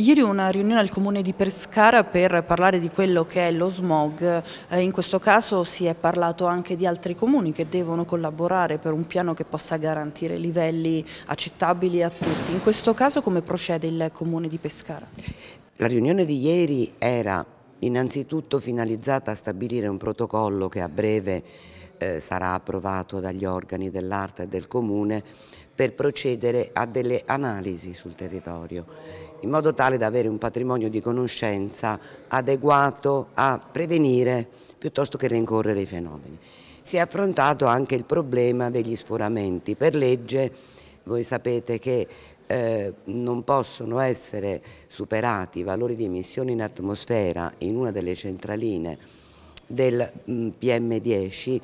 Ieri una riunione al Comune di Pescara per parlare di quello che è lo smog, eh, in questo caso si è parlato anche di altri comuni che devono collaborare per un piano che possa garantire livelli accettabili a tutti. In questo caso come procede il Comune di Pescara? La riunione di ieri era innanzitutto finalizzata a stabilire un protocollo che a breve eh, sarà approvato dagli organi dell'arte e del Comune per procedere a delle analisi sul territorio in modo tale da avere un patrimonio di conoscenza adeguato a prevenire piuttosto che rincorrere i fenomeni. Si è affrontato anche il problema degli sforamenti. Per legge voi sapete che eh, non possono essere superati i valori di emissione in atmosfera in una delle centraline del mm, PM10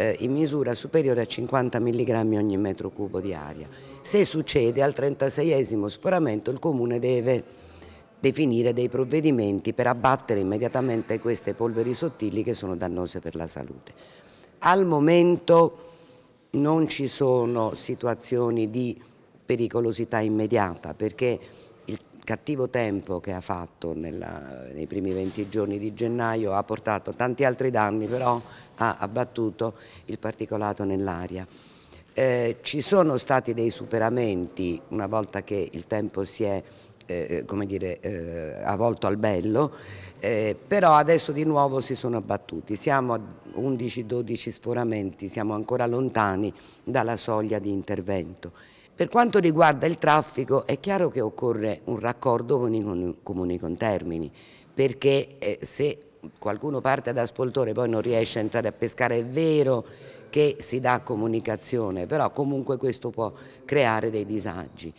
eh, in misura superiore a 50 mg ogni metro cubo di aria. Se succede al 36 esimo sforamento il Comune deve definire dei provvedimenti per abbattere immediatamente queste polveri sottili che sono dannose per la salute. Al momento non ci sono situazioni di pericolosità immediata perché cattivo tempo che ha fatto nella, nei primi 20 giorni di gennaio ha portato tanti altri danni, però ha abbattuto il particolato nell'aria. Eh, ci sono stati dei superamenti una volta che il tempo si è eh, eh come dire, eh, avvolto al bello, eh, però adesso di nuovo si sono abbattuti, siamo a 11-12 sforamenti, siamo ancora lontani dalla soglia di intervento. Per quanto riguarda il traffico è chiaro che occorre un raccordo con i comuni contermini perché eh, se qualcuno parte da Spoltore e poi non riesce a entrare a pescare è vero che si dà comunicazione, però comunque questo può creare dei disagi.